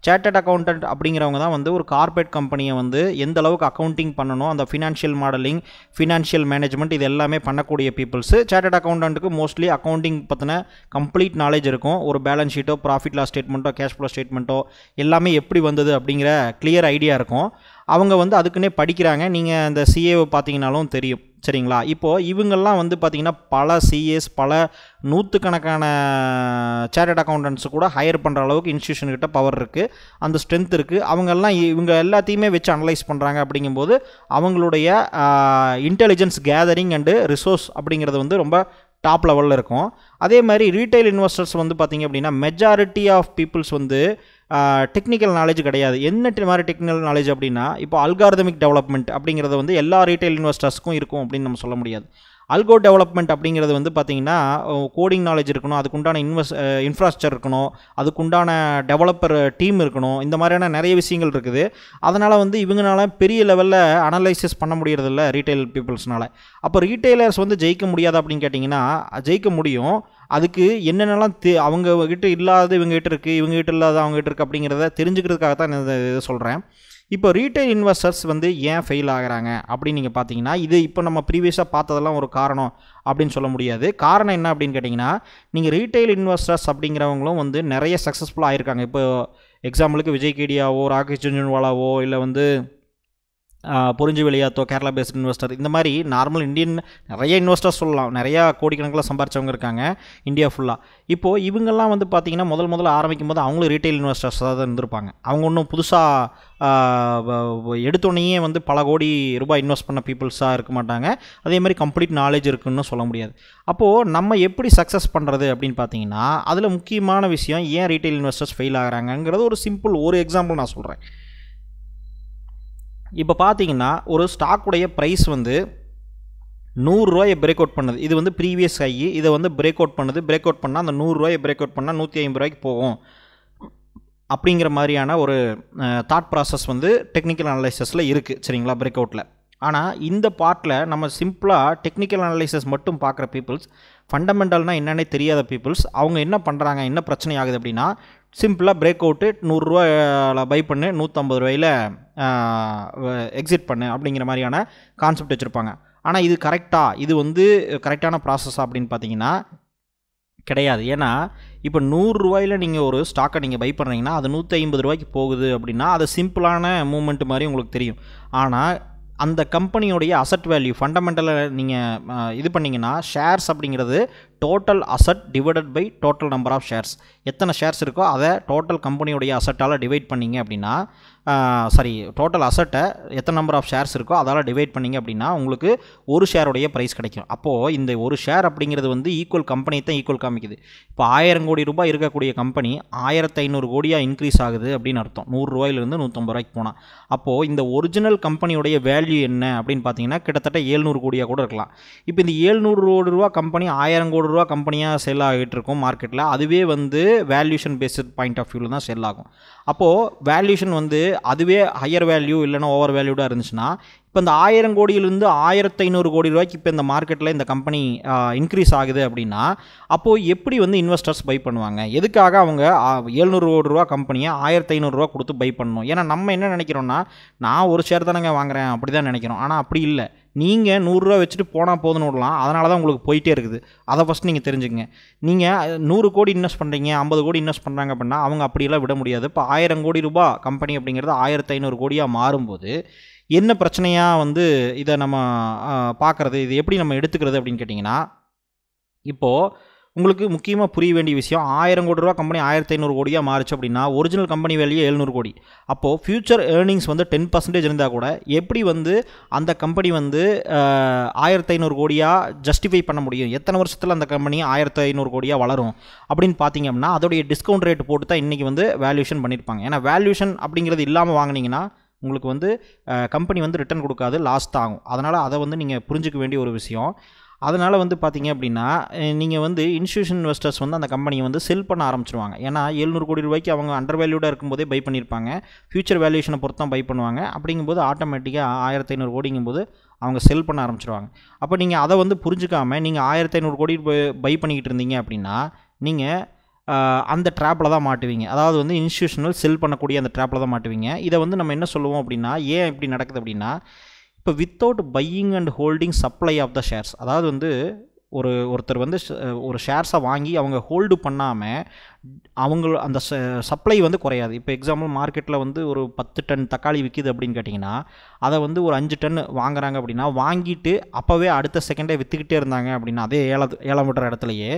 சேட்டர்ட் அக்கௌண்டன்ட் அப்படிங்கிறவங்க தான் வந்து ஒரு கார்பரேட் கம்பெனியை வந்து எந்த அளவுக்கு அக்கௌண்டிங் பண்ணணும் அந்த ஃபினான்ஷியல் மாடலிங் ஃபினான்ஷியல் மேனேஜ்மெண்ட் இது எல்லாமே பண்ணக்கூடிய பீப்புள்ஸு சேட்டர்ட் அக்கௌண்டன்ட்டுக்கு மோஸ்ட்லி அக்கௌண்டிங் பற்றின கம்ப்ளீட் நாலேஜ் இருக்கும் ஒரு பேலன்ஸ் ஷீட்டோ ப்ராஃபிட் லாஸ் ஸ்டேட்மெண்ட்டோ கேஷ் ஃப்ளோ ஸ்டேட்மெண்ட்டோ எல்லாமே எப்படி வந்தது அப்படிங்கிற கிளியர் ஐடியா இருக்கும் அவங்க வந்து அதுக்குன்னே படிக்கிறாங்க நீங்கள் அந்த சிஏவை பார்த்தீங்கனாலும் தெரியும் சரிங்களா இப்போது இவங்கெல்லாம் வந்து பார்த்திங்கன்னா பல சிஏஸ் பல நூற்றுக்கணக்கான சேர்டட் அக்கௌண்டன்ஸ் கூட ஹையர் பண்ணுற அளவுக்கு இன்ஸ்டியூஷன்கிட்ட பவர் இருக்குது அந்த ஸ்ட்ரென்த் இருக்குது அவங்கெல்லாம் இவங்க எல்லாத்தையுமே வச்சு அனலைஸ் பண்ணுறாங்க அப்படிங்கும்போது அவங்களுடைய இன்டெலிஜென்ஸ் கேதரிங் அண்டு ரிசோர்ஸ் அப்படிங்கிறது வந்து ரொம்ப டாப் லெவலில் இருக்கும் அதே மாதிரி ரீட்டைல் இன்வெஸ்டர்ஸ் வந்து பார்த்திங்க அப்படின்னா மெஜாரிட்டி ஆஃப் பீப்புள்ஸ் வந்து டெக்னிக்கல் நாலேஜ் கிடையாது என்ன மாதிரி டெக்னிக்கல் நாலேஜ் அப்படின்னா இப்போ அல்காரதமிக் டெவலப்மெண்ட் அப்படிங்கிறது வந்து எல்லா ரீட்டைல் இன்வெஸ்டர்ஸ்க்கும் இருக்கும் அப்படின்னு நம்ம சொல்ல முடியாது அல்கோ டெவலப்மெண்ட் அப்படிங்கிறது வந்து பார்த்திங்கன்னா கோடிங் நாலேஜ் இருக்கணும் அதுக்குண்டான இன்வெஸ்ட் இன்ஃப்ராஸ்ட்ரக்சர் இருக்கணும் அதுக்குண்டான டெவலப்பர் டீம் இருக்கணும் இந்த மாதிரியான நிறைய விஷயங்கள் இருக்குது அதனால் வந்து இவங்களால பெரிய லெவலில் அனலைசிஸ் பண்ண முடியறதில்ல ரீட்டைல் பீப்புள்ஸ்னால் அப்போ ரீட்டைலர்ஸ் வந்து ஜெயிக்க முடியாது அப்படின்னு கேட்டிங்கன்னா ஜெயிக்க முடியும் அதுக்கு என்னென்னலாம் தெ கிட்டே இல்லாத இவங்ககிட்ட இருக்குது இவங்ககிட்ட இல்லாத அவங்ககிட்ட இருக்குது அப்படிங்கிறத தெரிஞ்சுக்கிறதுக்காக தான் நான் இதை சொல்கிறேன் இப்போ ரீட்டைல் இன்வெஸ்டர்ஸ் வந்து ஏன் ஃபெயில் ஆகிறாங்க அப்படின்னு நீங்கள் பார்த்தீங்கன்னா இது இப்போ நம்ம ப்ரீவியஸாக பார்த்ததெல்லாம் ஒரு காரணம் அப்படின்னு சொல்ல முடியாது காரணம் என்ன அப்படின்னு கேட்டிங்கன்னா நீங்கள் ரீட்டைல் இன்வெஸ்டர்ஸ் அப்படிங்கிறவங்களும் வந்து நிறைய சக்ஸஸ்ஃபுல்லாக ஆகிருக்காங்க இப்போ எக்ஸாம்பிளுக்கு விஜய் கேடியாவோ ராகேஷ் ஜுன்ஜுன்வாலாவோ இல்லை வந்து புரிஞ்சு வெளியாத்தோ கேரளா பேஸ்ட் இன்வெஸ்டர் இந்த மாதிரி நார்மல் இந்தியன் நிறைய இன்வெஸ்டர்ஸ் சொல்லலாம் நிறையா கோடிக்கணக்கில் சம்பாரிச்சவங்க இருக்காங்க இந்தியா ஃபுல்லாக இப்போது இவங்கெல்லாம் வந்து பார்த்திங்கன்னா முதல் முதல்ல ஆரம்பிக்கும் போது அவங்களும் ரீட்டைல் இன்வெஸ்டர்ஸாக தான் இருந்திருப்பாங்க அவங்க ஒன்றும் புதுசாக எடுத்தோடனேயே வந்து பல கோடி ரூபாய் இன்வெஸ்ட் பண்ண பீப்புள்ஸாக இருக்க மாட்டாங்க அதே மாதிரி கம்ப்ளீட் நாலேஜ் இருக்குன்னு சொல்ல முடியாது அப்போது நம்ம எப்படி சக்ஸஸ் பண்ணுறது அப்படின்னு பார்த்தீங்கன்னா அதில் முக்கியமான விஷயம் ஏன் ரீட்டைல் இன்வெஸ்டர்ஸ் ஃபெயில் ஆகிறாங்கங்கிறது ஒரு சிம்பிள் ஒரு எக்ஸாம்பிள் நான் சொல்கிறேன் இப்போ பார்த்தீங்கன்னா ஒரு ஸ்டாக்குடைய ப்ரைஸ் வந்து நூறுரூவாயை பிரேக் அவுட் பண்ணுது இது வந்து ப்ரீவியஸ் ஆகி இதை வந்து பிரேக் அவுட் பண்ணுது பிரேக் அவுட் பண்ணால் அந்த நூறுரூவாயை பிரேக் அவுட் பண்ணால் நூற்றி ஐம்பது ரூபாய்க்கு போகும் அப்படிங்கிற மாதிரியான ஒரு தாட் ப்ராசஸ் வந்து டெக்னிக்கல் அனலைசஸில் இருக்குது சரிங்களா பிரேக் அவுட்டில் ஆனால் இந்த பார்ட்டில் நம்ம சிம்பிளாக டெக்னிக்கல் அனலைசஸ் மட்டும் பார்க்குற பீப்புள்ஸ் ஃபண்டமெண்டல்னால் என்னென்னே தெரியாத பீப்புள்ஸ் அவங்க என்ன பண்ணுறாங்க என்ன பிரச்சனை ஆகுது அப்படின்னா சிம்பிளாக பிரேக் அவுட்டு நூறுரூவாவில் பை பண்ணு நூற்றம்பது ரூபாயில் எக்ஸிட் பண்ணு அப்படிங்கிற மாதிரியான கான்செப்ட் வச்சுருப்பாங்க ஆனால் இது கரெக்டாக இது வந்து கரெக்டான ப்ராசஸ் அப்படின்னு பார்த்தீங்கன்னா கிடையாது ஏன்னா இப்போ நூறுரூவாயில் நீங்கள் ஒரு ஸ்டாக்கை நீங்கள் பை பண்ணுறீங்கன்னா அது நூற்றி ஐம்பது ரூபாய்க்கு போகுது அப்படின்னா அது சிம்பிளான மூமெண்ட் மாதிரி உங்களுக்கு தெரியும் ஆனால் அந்த கம்பெனியோடைய அசட் வேல்யூ ஃபண்டமெண்டலை நீங்கள் இது பண்ணிங்கன்னா ஷேர்ஸ் அப்படிங்கிறது total asset divided by total number of shares எத்தனை ஷேர்ஸ் இருக்கோ அதை டோட்டல் கம்பெனியுடைய அசட்டால் டிவைட் பண்ணிங்க அப்படின்னா சாரி டோட்டல் அசட்டை எத்தனை நம்பர் ஆஃப் ஷேர்ஸ் இருக்கோ அதால் டிவைட் பண்ணிங்க அப்படின்னா உங்களுக்கு ஒரு ஷேருடைய ப்ரைஸ் கிடைக்கும் அப்போது இந்த ஒரு ஷேர் அப்படிங்கிறது வந்து ஈக்குவல் கம்பெனி தான் ஈக்குவல் காமிக்குது இப்போ ஆயிரம் கோடி ரூபாய் இருக்கக்கூடிய கம்பெனி ஆயிரத்து ஐநூறு கோடியாக இன்க்ரீஸ் ஆகுது அப்படின்னு அர்த்தம் நூறுரூவாயிலிருந்து நூற்றம்பது ரூபாய்க்கு போனால் அப்போது இந்த ஒரிஜினல் கம்பெனியுடைய வேல்யூ என்ன அப்படின்னு பார்த்தீங்கன்னா கிட்டத்தட்ட ஏழ்நூறு கோடியாக கூட இருக்கலாம் இப்போ இந்த ஏழ்நூறு கோடி ரூபா கம்பெனி ஆயிரம் கோடி ரூபா கம்பெனியாக செல் ஆகிட்டு இருக்கும் மார்க்கெட்டில் அதுவே வந்து வேல்யூஷன் பேஸ்ட் பாயிண்ட் ஆஃப் வியூவில் தான் செல் ஆகும் அப்போது வேல்யூஷன் வந்து அதுவே ஹையர் வேல்யூ இல்லைனா ஓவர் வேல்யூடாக இருந்துச்சுன்னா இப்போ இந்த ஆயிரம் கோடியிலேருந்து ஆயிரத்து ஐநூறு கோடி ரூபாய்க்கு இப்போ இந்த மார்க்கெட்டில் இந்த கம்பெனி இன்க்ரீஸ் ஆகுது அப்படின்னா அப்போது எப்படி வந்து இன்வெஸ்டர்ஸ் பை பண்ணுவாங்க எதுக்காக அவங்க ஏழ்நூறு கோடி ரூபா கம்பெனியை ஆயிரத்து ஐநூறுரூவா கொடுத்து பை பண்ணணும் ஏன்னா நம்ம என்ன நினைக்கிறோன்னா நான் ஒரு ஷேர் தானேங்க வாங்குகிறேன் அப்படி தான் நினைக்கிறோம் ஆனால் அப்படி இல்லை நீங்கள் நூறுரூவா வச்சுட்டு போனால் போதுன்னு விடலாம் அதனால தான் உங்களுக்கு போயிட்டே இருக்குது அதை ஃபஸ்ட் நீங்கள் தெரிஞ்சுங்க நீங்கள் நூறு கோடி இன்வெஸ்ட் பண்ணுறீங்க ஐம்பது கோடி இன்வெஸ்ட் பண்ணுறாங்க அப்படின்னா அவங்க அப்படியெல்லாம் விட முடியாது இப்போ ஆயிரம் கோடி ரூபா கம்பெனி அப்படிங்கிறது ஆயிரத்து ஐநூறு கோடியாக மாறும்போது என்ன பிரச்சனையாக வந்து இதை நம்ம பார்க்குறது இது எப்படி நம்ம எடுத்துக்கிறது அப்படின்னு கேட்டிங்கன்னா இப்போது உங்களுக்கு முக்கியமாக புரிய வேண்டிய விஷயம் ஆயிரம் கோடி ரூபா கம்பெனி ஆயிரத்தி ஐநூறு கோடியாக மாறுச்சு அப்படின்னா ஒரிஜினல் கம்பெனி வேலையே எழுநூறு கோடி அப்போது ஃப்யூச்சர் ஏர்னிங்ஸ் வந்து டென் பர்சன்டேஜ் இருந்தால் கூட எப்படி வந்து அந்த கம்பெனி வந்து ஆயிரத்தி ஐநூறு கோடியாக ஜஸ்டிஃபை பண்ண முடியும் எத்தனை வருஷத்தில் அந்த கம்பெனி ஆயிரத்தி ஐநூறு கோடியாக வளரும் அப்படின்னு பார்த்தீங்க அப்படின்னா அதோடைய டிஸ்கவுண்ட் ரேட் போட்டு தான் இன்றைக்கி வந்து வேல்யூஷன் பண்ணியிருப்பாங்க ஏன்னா வேல்யூஷன் அப்படிங்கிறது இல்லாமல் வாங்கினீங்கன்னா உங்களுக்கு வந்து கம்பெனி வந்து ரிட்டர்ன் கொடுக்காது லாஸ் ஆகும் அதனால் அதை வந்து நீங்கள் புரிஞ்சிக்க வேண்டிய ஒரு விஷயம் அதனால் வந்து பார்த்திங்க அப்படின்னா நீங்கள் வந்து இன்ஸ்டியூஷன் இன்வெஸ்டர்ஸ் வந்து அந்த கம்பெனியை வந்து செல் பண்ண ஆரம்பிச்சிருவாங்க ஏன்னா எழுநூறு கோடி ரூபாய்க்கு அவங்க அண்டர் வேல்யூடாக இருக்கும்போதே பை பண்ணியிருப்பாங்க ஃபியூச்சர் வேல்யூஷனை பொறுத்து தான் பை பண்ணுவாங்க அப்படிங்கும்போது ஆட்டோமேட்டிக்காக ஆயிரத்தி ஐநூறு கோடிங்கும்போது அவங்க செல் பண்ண ஆரம்பிச்சிருவாங்க அப்போ நீங்கள் அதை வந்து புரிஞ்சுக்காமல் நீங்கள் ஆயிரத்தி ஐநூறு கோடி பை பண்ணிக்கிட்டு இருந்தீங்க அப்படின்னா நீங்கள் அந்த ட்ராப்பில் தான் மாட்டுவீங்க அதாவது வந்து இன்ஸ்டியூஷனல் செல் பண்ணக்கூடிய அந்த ட்ராப்பில் தான் மாட்டுவீங்க இதை வந்து நம்ம என்ன சொல்லுவோம் அப்படின்னா ஏன் இப்படி நடக்குது அப்படின்னா இப்போ without buying and holding supply of the shares அதாவது வந்து ஒரு ஒருத்தர் வந்து ஒரு ஷேர்ஸை வாங்கி அவங்க ஹோல்டு பண்ணாமல் அவங்க அந்த ச சப்ளை வந்து குறையாது இப்போ எக்ஸாம்பிள் மார்க்கெட்டில் வந்து ஒரு பத்து டன் தக்காளி விற்கிது அப்படின்னு கேட்டிங்கன்னா அதை வந்து ஒரு அஞ்சு டன் வாங்குறாங்க அப்படின்னா வாங்கிட்டு அப்போவே அடுத்த செகண்டே விற்றுக்கிட்டே இருந்தாங்க அப்படின்னா அதே ஏல ஏழம் விடுற இடத்துலையே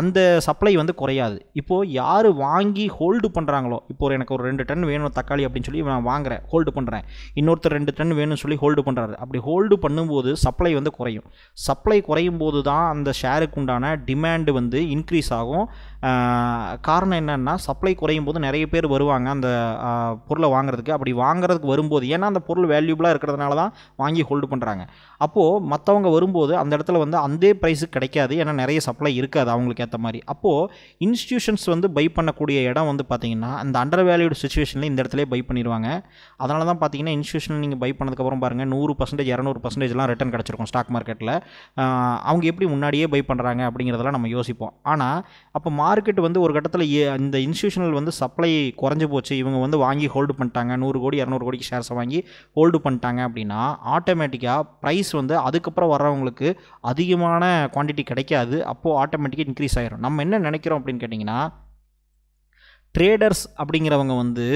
அந்த சப்ளை வந்து குறையாது இப்போது யார் வாங்கி ஹோல்டு பண்ணுறாங்களோ இப்போ ஒரு எனக்கு ஒரு ரெண்டு டன் வேணும் தக்காளி அப்படின்னு சொல்லி நான் வாங்குறேன் ஹோல்டு பண்ணுறேன் இன்னொருத்தர் ரெண்டு டன் வேணும்னு சொல்லி ஹோல்டு பண்ணுறாரு அப்படி ஹோல்டு பண்ணும்போது சப்ளை வந்து குறையும் சப்ளை குறையும் போது தான் அந்த ஷேருக்கு உண்டான டிமாண்டு வந்து இன்க்ரீஸ் ஆகும் காரணம் என்னென்னா சப்ளை குறையும் போது நிறைய பேர் வருவாங்க அந்த பொருளை வாங்குறதுக்கு அப்படி வாங்குறதுக்கு வரும்போது ஏன்னா அந்த பொருள் வேல்யூபிளாக இருக்கிறதுனால தான் வாங்கி ஹோல்டு பண்ணுறாங்க அப்போது மற்றவங்க வரும்போது அந்த இடத்துல வந்து அந்த ப்ரைஸுக்கு கிடைக்காது ஏன்னா நிறைய சப்ளை இருக்காது அவங்களுக்கு ஏற்ற மாதிரி அப்போது இன்ஸ்டியூஷன்ஸ் வந்து பை பண்ணக்கூடிய இடம் வந்து பார்த்திங்கன்னா அந்த அண்டர் வேல்யூடு சுச்சுவேஷனில் இந்த இடத்துல பை பண்ணிடுவாங்க அதனால தான் பார்த்தீங்கன்னா இன்ஸ்டியூஷன் நீங்கள் பை பண்ணதுக்கப்புறம் பாருங்கள் நூறு பர்சன்டேஜ் இரநூறு பர்சன்டேஜ்லாம் ரிட்டன் கிடச்சிருக்கும் ஸ்டாக் மார்க்கெட்டில் அவங்க எப்படி முன்னாடியே பை பண்ணுறாங்க அப்படிங்கிறதெல்லாம் நம்ம யோசிப்போம் ஆனால் அப்போ மார்க்கெட் வந்து ஒரு கட்டத்தில் இடத்துல இந்த இன்ஸ்டியூஷனல் வந்து சப்ளை குறைஞ்சி போச்சு இவங்க வந்து வாங்கி ஹோல்டு பண்ணிட்டாங்க நூறு கோடி இரநூறு கோடிக்கு ஷேர்ஸை வாங்கி ஹோல்டு பண்ணிட்டாங்க அப்படின்னா ஆட்டோமேட்டிக்காக ப்ரைஸ் வந்து அதுக்கப்புறம் வர்றவங்களுக்கு அதிகமான குவான்டிட்டி கிடைக்காது அப்போது ஆட்டோமேட்டிக்காக இன்க்ரீஸ் ஆகிரும் நம்ம என்ன நினைக்கிறோம் அப்படின்னு கேட்டிங்கன்னா ட்ரேடர்ஸ் அப்படிங்கிறவங்க வந்து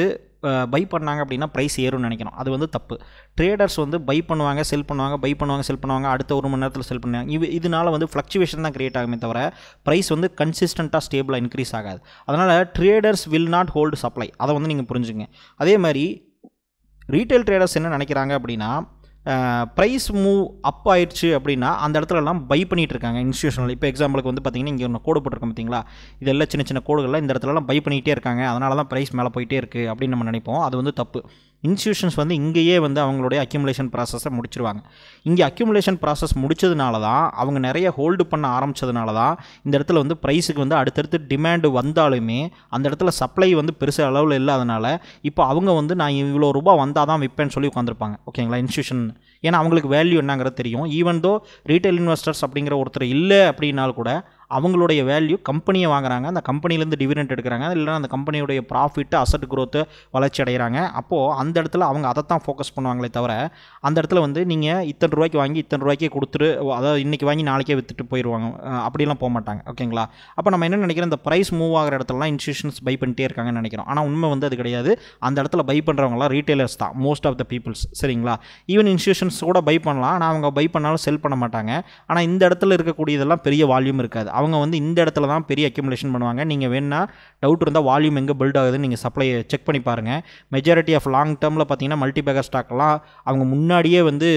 பை பண்ணாங்க அப்படின்னா ப்ரைஸ் ஏறும்னு நினைக்கிறோம் அது வந்து தப்பு ட்ரேடர்ஸ் வந்து பை பண்ணுவாங்க செல் பண்ணுவாங்க பை பண்ணுவாங்க செல் பண்ணுவாங்க அடுத்த ஒரு மணி நேரத்தில் செல் பண்ணுவாங்க இது இதனால் வந்து ஃப்ளக்சுவேஷன் தான் கிரியேட் ஆகுமே தவிர ப்ரைஸ் வந்து கன்சிஸ்டண்ட்டாக ஸ்டேபிளாக இன்க்ரீஸ் ஆகாது அதனால் traders will not hold supply அதை வந்து நீங்கள் புரிஞ்சுங்க அதே மாதிரி ரீட்டைல் ட்ரேடர்ஸ் என்ன நினைக்கிறாங்க அப்படின்னா ப்ரைஸ் மூவ் அப் ஆயிடுச்சு அப்படின்னா அந்த இடத்துலலாம் பை பண்ணிகிட்டு இருக்காங்க இன்ஸ்டியூஷனல் இப்போ எக்ஸாம்பிளுக்கு வந்து பார்த்திங்கன்னா இங்கே ஒன்று கோடு போட்டிருக்கோம் பார்த்தீங்களா இதெல்லாம் சின்ன சின்ன கோடுகள்லாம் இந்த இடத்துலலாம் பை பண்ணிகிட்டே இருக்காங்க அதனால தான் ப்ரைஸ் மேலே போயிட்டே இருக்குது அப்படின்னு நம்ம நினைப்போம் அது வந்து தப்பு இன்ஸ்டியூஷன்ஸ் வந்து இங்கேயே வந்து அவங்களுடைய அக்யூமுலேஷன் ப்ராசஸை முடிச்சிருவாங்க இங்கே அக்யூமுலேஷன் ப்ராசஸ் முடிச்சதுனால தான் அவங்க நிறைய ஹோல்டு பண்ண ஆரம்பித்ததுனால தான் இந்த இடத்துல வந்து ப்ரைஸுக்கு வந்து அடுத்தடுத்து டிமாண்டு வந்தாலுமே அந்த இடத்துல சப்ளை வந்து பெருசு அளவில் இல்லாதனால இப்போ அவங்க வந்து நான் இவ்வளோ ரூபா வந்தால் தான் விற்பேன்னு சொல்லி உட்காந்துருப்பாங்க ஓகேங்களா இன்ஸ்டியூஷன் ஏன்னா அவங்களுக்கு வேல்யூ என்னங்கிறது தெரியும் ஈவன் தோ ரீட்டைல் இன்வெஸ்டர்ஸ் அப்படிங்கிற ஒருத்தர் இல்லை அப்படின்னாலும் கூட அவங்களுடைய வேல்யூ கம்பெனியை வாங்குறாங்க அந்த கம்பெனிலேருந்து டிவிடெண்ட் எடுக்கிறாங்க இல்லைனா அந்த கம்பெனியுடைய ப்ராஃபிட்டு அசட் க்ரோத்து வளர்ச்சி அடைகிறாங்க அப்போது அந்த இடத்துல அவங்க அதை தான் ஃபோக்கஸ் பண்ணுவாங்களே தவிர அந்த இடத்துல வந்து நீங்கள் இத்தனை ரூபாய்க்கு வாங்கி இத்தனை ரூபாய்க்கே கொடுத்துட்டு அதாவது இன்றைக்கி வாங்கி நாளைக்கே விற்றுட்டு போயிடுவாங்க அப்படிலாம் போக மாட்டாங்க ஓகேங்களா அப்போ நம்ம என்ன நினைக்கிறோம் இந்த ப்ரைஸ் மூவ் ஆகிற இடத்துலலாம் இன்ஸ்டியூஷன்ஸ் பை பண்ணிட்டே இருக்காங்கன்னு நினைக்கிறோம் ஆனால் உண்மை வந்து அது கிடையாது அந்த இடத்துல பை பண்ணுறவங்களாம் ரீட்டைலர்ஸ் தான் மோஸ்ட் ஆஃப் த பீப்புள்ஸ் சரிங்களா ஈவன் இன்ஸ்டியூஷன்ஸ் கூட பை பண்ணலாம் ஆனால் அவங்க பை பண்ணாலும் செல் பண்ண மாட்டாங்க ஆனால் இந்த இடத்துல இருக்கக்கூடியதெல்லாம் பெரிய வால்யூம் இருக்காது அவங்க வந்து இந்த இடத்துல தான் பெரிய அக்யூமலேஷன் பண்ணுவாங்க நீங்கள் வேணால் டவுட் இருந்தால் வால்யூம் எங்கே பில்ட் ஆகுதுன்னு நீங்கள் சப்ளை செக் பண்ணி பாருங்கள் மெஜாரிட்டி ஆஃப் லாங் டேர்மில் பார்த்தீங்கன்னா மல்டிபேக்கர் ஸ்டாக்லாம் அவங்க முன்னாடியே வந்து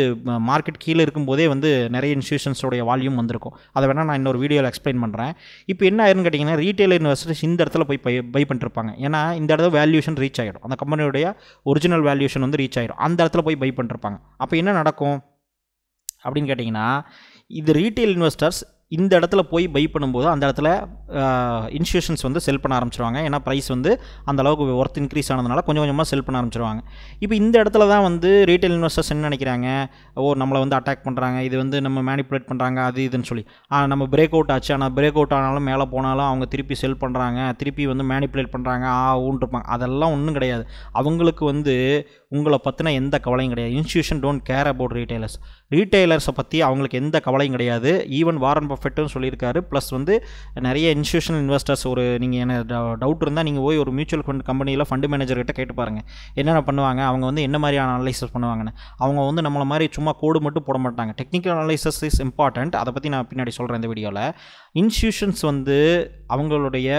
மார்க்கெட் கீழே இருக்கும்போதே வந்து நிறைய இன்ஸ்டியூஷன்ஸோடைய வால்யூம் வந்திருக்கும் அதை வேணால் நான் இன்னொரு வீடியோவில் எக்ஸ்பிளைன் பண்ணுறேன் இப்போ என்ன ஆயிருன்னு கேட்டிங்கன்னா ரீட்டைல் இன்வெஸ்டர்ஸ் இந்த இடத்துல போய் பை பை பண்ணிருப்பாங்க ஏன்னா இந்த இடத்துல வேல்யூஷன் ரீச் ஆகிடும் அந்த கம்பெனியோடைய ஒரிஜினல் வேல்யூஷன் வந்து ரீச் ஆகிடும் அந்த இடத்துல போய் பை பண்ணிருப்பாங்க அப்போ என்ன நடக்கும் அப்படின்னு கேட்டிங்கன்னா இது ரீட்டைல் இன்வெஸ்டர்ஸ் இந்த இடத்துல போய் பை பண்ணும்போது அந்த இடத்துல இன்ஸ்டியூஷன்ஸ் வந்து செல் பண்ண ஆரம்பிச்சிருவாங்க ஏன்னா ப்ரைஸ் வந்து அந்த அளவுக்கு ஒர்த் இன்க்ரீஸ் ஆனதுனால கொஞ்சம் கொஞ்சமாக செல் பண்ண ஆரம்பிச்சிருவாங்க இப்போ இந்த இடத்துல தான் வந்து ரீட்டைல் இன்வெஸ்டர்ஸ் என்ன நினைக்கிறாங்க ஓ நம்மளை வந்து அட்டாக் பண்ணுறாங்க இது வந்து நம்ம மேனிப்புலேட் பண்ணுறாங்க அது இதுன்னு சொல்லி நம்ம பிரேக் அவுட் ஆச்சு ஆனால் பிரேக் அவுட் ஆனாலும் மேலே போனாலும் அவங்க திருப்பி செல் பண்ணுறாங்க திருப்பி வந்து மேனிப்புலேட் பண்ணுறாங்க ஆ ஊன்ட்டுருப்பாங்க அதெல்லாம் ஒன்றும் கிடையாது அவங்களுக்கு வந்து உங்களை பற்றின எந்த கவலையும் கிடையாது institution don't care about retailers ரீட்டைலர்ஸை பற்றி அவங்களுக்கு எந்த கவலையும் கிடையாது ஈவன் வாரன் பஃபெட்டும் சொல்லியிருக்காரு ப்ளஸ் வந்து நிறைய இன்ஸ்டியூஷனல் இன்வெஸ்டர்ஸ் ஒரு நீங்கள் என்ன டவுட் இருந்தால் நீங்கள் போய் ஒரு மியூச்சுவல் ஃபண்ட் கம்பெனியில் ஃபண்டு மேனேஜர்கிட்ட கேட்டு பாருங்கள் என்னென்ன பண்ணுவாங்க அவங்க வந்து என்ன மாதிரியான அனலைசஸ் பண்ணுவாங்கன்னு அவங்க வந்து நம்மளை மாதிரி சும்மா கோடு மட்டும் போட மாட்டாங்க டெக்னிக்கல் அனலைசஸ் இஸ் இம்பார்ட்டண்ட் அதை பற்றி நான் பின்னாடி சொல்கிறேன் இந்த வீடியோவில் இன்ஸ்டியூஷன்ஸ் வந்து அவங்களுடைய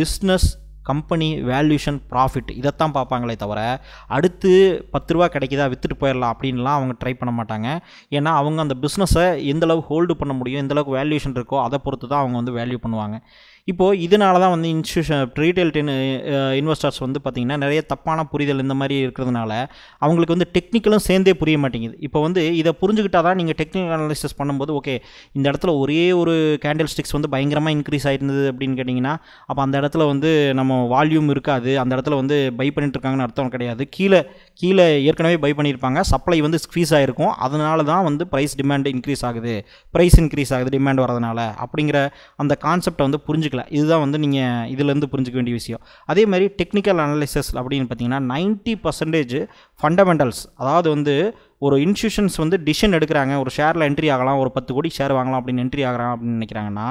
பிஸ்னஸ் கம்பெனி வேல்யூஷன் ப்ராஃபிட் இதைத்தான் பார்ப்பாங்களே தவிர அடுத்து பத்து ரூபா கிடைக்குதா விற்றுட்டு போயிடலாம் அப்படின்லாம் அவங்க ட்ரை பண்ண மாட்டாங்க ஏன்னா அவங்க அந்த பிஸ்னஸை எந்தளவுக்கு ஹோல்டு பண்ண முடியும் எந்தளவுக்கு வேல்யூஷன் இருக்கோ அதை பொறுத்து தான் அவங்க வந்து வேல்யூ பண்ணுவாங்க இப்போது இதனால தான் வந்து இன்ஸ்டியூஷன் ரீட்டைல் டென் இன்வெஸ்டர்ஸ் வந்து பார்த்திங்கன்னா நிறைய தப்பான புரிதல் இந்த மாதிரி இருக்கிறதுனால அவங்களுக்கு வந்து டெக்னிக்கலும் சேர்ந்தே புரிய மாட்டேங்குது இப்போ வந்து இதை புரிஞ்சுக்கிட்டா தான் நீங்கள் டெக்னிக்கல் அனாலிசிஸ் பண்ணும்போது ஓகே இந்த இடத்துல ஒரே ஒரு கேண்டில் ஸ்டிக்ஸ் வந்து பயங்கரமாக இன்க்ரீஸ் ஆகிருந்தது அப்படின்னு கேட்டிங்கன்னா அப்போ அந்த இடத்துல வந்து நம்ம வால்யூம் இருக்காது அந்த இடத்துல வந்து பை பண்ணிட்டுருக்காங்கன்னு இருக்காங்கன்னு அர்த்தம் கிடையாது கீழே கீழே ஏற்கனவே பை பண்ணியிருப்பாங்க சப்ளை வந்து ஸ்க்ரீஸ் ஆகிருக்கும் அதனால தான் வந்து ப்ரைஸ் டிமாண்ட் இன்க்ரீஸ் ஆகுது ப்ரைஸ் இன்க்ரீஸ் ஆகுது டிமாண்ட் வரதுனால அப்படிங்கிற அந்த கான்செப்டை வந்து புரிஞ்சுக்கல இதுதான் வந்து நீங்கள் இதுலேருந்து புரிஞ்சுக்க வேண்டிய விஷயம் அதே மாதிரி டெக்னிக்கல் அனாலிசிஸ் அப்படின்னு பார்த்தீங்கன்னா நைன்ட்டி பர்சன்டேஜ் ஃபண்டமெண்டல்ஸ் அதாவது வந்து ஒரு இன்ஸ்டியூஷன்ஸ் வந்து டிசிஷன் எடுக்கிறாங்க ஒரு ஷேரில் என்ட்ரி ஆகலாம் ஒரு பத்து கோடி ஷேர் வாங்கலாம் அப்படின்னு என்ட்ரி ஆகிறாங்க அப்படின்னு நினைக்கிறாங்கன்னா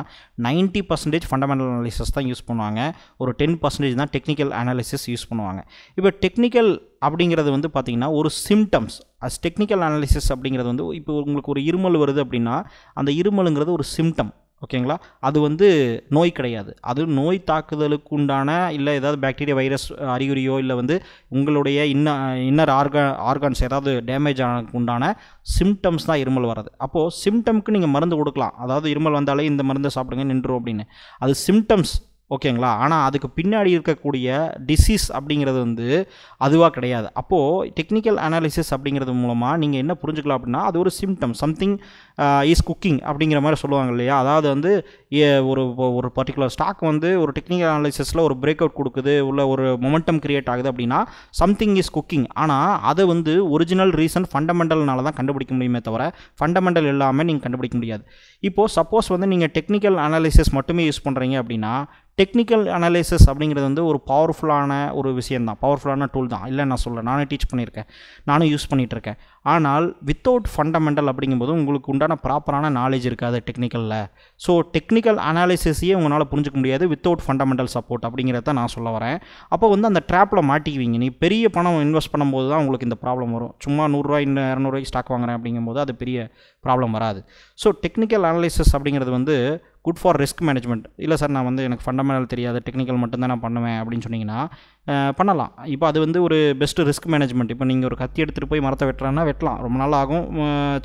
நைன்ட்டி பர்சன்டேஜ் ஃபண்டமெண்டல் அனாலிசிஸ் தான் யூஸ் பண்ணுவாங்க ஒரு டென் பர்சன்டேஜ் தான் டெக்னிக்கல் அனாலிசிஸ் யூஸ் பண்ணுவாங்க இப்போ டெக்னிக்கல் அப்படிங்கிறது வந்து பார்த்திங்கன்னா ஒரு சிம்டம்ஸ் அஸ் டெக்னிக்கல் அனாலிசிஸ் அப்படிங்கிறது வந்து இப்போ உங்களுக்கு ஒரு இருமல் வருது அப்படின்னா அந்த இருமலுங்கிறது ஒரு சிம்டம் ஓகேங்களா அது வந்து நோய் கிடையாது அது நோய் தாக்குதலுக்கு உண்டான இல்லை ஏதாவது பாக்டீரியா வைரஸ் அறிகுறியோ இல்லை வந்து உங்களுடைய இன்ன இன்னர் ஆர்கா ஆர்கான்ஸ் ஏதாவது டேமேஜ் ஆனதுக்கு உண்டான சிம்டம்ஸ் தான் இருமல் வராது அப்போது சிம்டம்க்கு நீங்கள் மருந்து கொடுக்கலாம் அதாவது இருமல் வந்தாலே இந்த மருந்தை சாப்பிடுங்க நின்றுரும் அப்படின்னு அது சிம்டம்ஸ் ஓகேங்களா ஆனால் அதுக்கு பின்னாடி இருக்கக்கூடிய டிசீஸ் அப்படிங்கிறது வந்து அதுவாக கிடையாது அப்போது டெக்னிக்கல் அனாலிசிஸ் அப்படிங்கிறது மூலமாக நீங்கள் என்ன புரிஞ்சுக்கலாம் அப்படின்னா அது ஒரு சிம்டம் சம்திங் இஸ் குக்கிங் அப்படிங்கிற மாதிரி சொல்லுவாங்க இல்லையா அதாவது வந்து ஒரு ஒரு பர்டிகுலர் ஸ்டாக் வந்து ஒரு டெக்னிக்கல் அனாலிசிஸில் ஒரு பிரேக் அவுட் கொடுக்குது உள்ள ஒரு மொமெண்டம் கிரியேட் ஆகுது அப்படின்னா சம்திங் இஸ் குக்கிங் ஆனால் அதை வந்து ஒரிஜினல் ரீசன் ஃபண்டமெண்டல்னால தான் கண்டுபிடிக்க முடியுமே தவிர ஃபண்டமெண்டல் இல்லாமல் நீங்கள் கண்டுபிடிக்க முடியாது இப்போது சப்போஸ் வந்து நீங்கள் டெக்னிக்கல் அனாலிசிஸ் மட்டுமே யூஸ் பண்ணுறீங்க அப்படின்னா டெக்னிக்கல் அனாலிசிஸ் அப்படிங்கிறது வந்து ஒரு பவர்ஃபுல்லான ஒரு விஷயந்தான் பவர்ஃபுல்லான டூல் தான் இல்லை நான் சொல்ல நானே டீச் பண்ணியிருக்கேன் நானும் யூஸ் பண்ணிகிட்ருக்கேன் ஆனால் வித்தவுட் ஃபண்டமெண்டல் அப்படிங்கும்போது உங்களுக்கு உண்டான ப்ராப்பரான நாலேஜ் இருக்காது டெக்னிக்கலில் ஸோ டெக்னிக்கல் அனாலிசிஸையே உங்களால் புரிஞ்சிக்க முடியாது வித்தவுட் ஃபண்டமெண்டல் சப்போர்ட் அப்படிங்கிறத நான் சொல்ல வரேன் அப்போ வந்து அந்த ட்ராப்பில் மாட்டிக்குவீங்க நீ பெரிய பணம் இன்வெஸ்ட் பண்ணும்போது தான் உங்களுக்கு இந்த ப்ராப்ளம் வரும் சும்மா நூறுரூவா இன்னும் இரநூறுவாய்க்கு ஸ்டாக் வாங்குறேன் அப்படிங்கும்போது அது பெரிய ப்ராப்ளம் வராது ஸோ டெக்னிக்கல் அனாலிசிஸ் அப்படிங்கிறது வந்து குட் ஃபார் ரிஸ்க் மேனேஜ்மெண்ட் இல்லை சார் நான் வந்து எனக்கு ஃபண்டமெண்டல் தெரியாது டெக்னிக்கல் மட்டும்தான் நான் பண்ணுவேன் அப்படின்னு சொன்னிங்கன்னா பண்ணலாம் இப்போ அது வந்து ஒரு பெஸ்ட்டு ரிஸ்க் மேனேஜ்மெண்ட் இப்போ நீங்கள் ஒரு கத்தி எடுத்துகிட்டு போய் மரத்தை வெட்டுறான்னா வெட்டலாம் ரொம்ப நாள் ஆகும்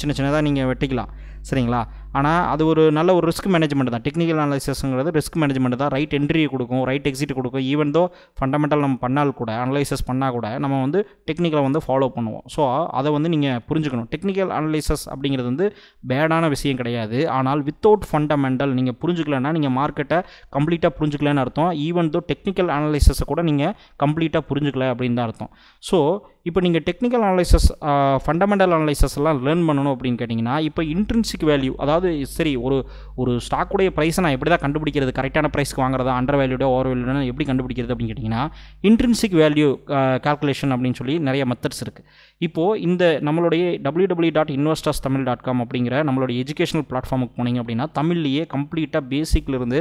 சின்ன சின்னதாக நீங்கள் வெட்டிக்கலாம் சரிங்களா ஆனால் அது ஒரு நல்ல ஒரு ரிஸ்க் மேனேஜ்மெண்ட் தான் டெக்னிக்கல் அனலைசஸ்ங்கிறது ரிஸ்க் மேனேஜ்மெண்ட் தான் ரைட் என்ட்ரி கொடுக்கும் ரைட் எக்ஸிட் கொடுக்கும் ஈவன் தோ ஃபண்டமெண்டல் நம்ம பண்ணால் கூட அனலைசஸ் பண்ணால் கூட நம்ம வந்து டெக்னிக்கலை வந்து ஃபாலோ பண்ணுவோம் ஸோ அதை வந்து நீங்கள் புரிஞ்சுக்கணும் டெக்னிக்கல் அனலைசஸ் அப்படிங்கிறது வந்து பேடான விஷயம் கிடையாது ஆனால் வித்தவுட் ஃபண்டமெண்டல் நீங்கள் புரிஞ்சுக்கலன்னா நீங்கள் மார்க்கெட்டை கம்ப்ளீட்டாக புரிஞ்சுக்கலன்னு அர்த்தம் ஈவன் தோ டெக்னிக்கல் அனலைசஸை கூட நீங்கள் கம்ப்ளீட்டாக புரிஞ்சுக்கல அப்படின்னு தான் அர்த்தம் ஸோ இப்போ நீங்கள் டெக்னிக்கல் அனலைசஸ் ஃபண்டமெண்டல் அனலைசஸ்லாம் லேர்ன் பண்ணணும் அப்படின்னு கேட்டிங்கன்னா இப்போ இன்ட்ரென்சிக் வேல்யூ அதாவது சரி ஒரு ஒரு ஸ்டாக்குடைய ப்ரைஸை நான் எப்படி தான் கண்டுபிடிக்கிறது கரெக்டான ப்ரைஸ்க்கு வாங்குறதா அண்டர் வேல்யூடோ ஓவர் வேல்யூடோ எப்படி கண்டுபிடிக்கிறது அப்படின்னு கேட்டிங்கன்னா இன்ட்ரென்சிக் வேல்யூ கால்குலேஷன் அப்படின்னு சொல்லி நிறைய மெத்தட்ஸ் இருக்குது இப்போது இந்த நம்மளுடைய W W dot investors Tamil dot com அப்படிங்கிற நம்மளுடைய எஜுகேஷனல் பிளாட்ஃபார்முக்கு போனீங்க அப்படின்னா தமிழ்லேயே கம்ப்ளீட்டாக பேசிக்லேருந்து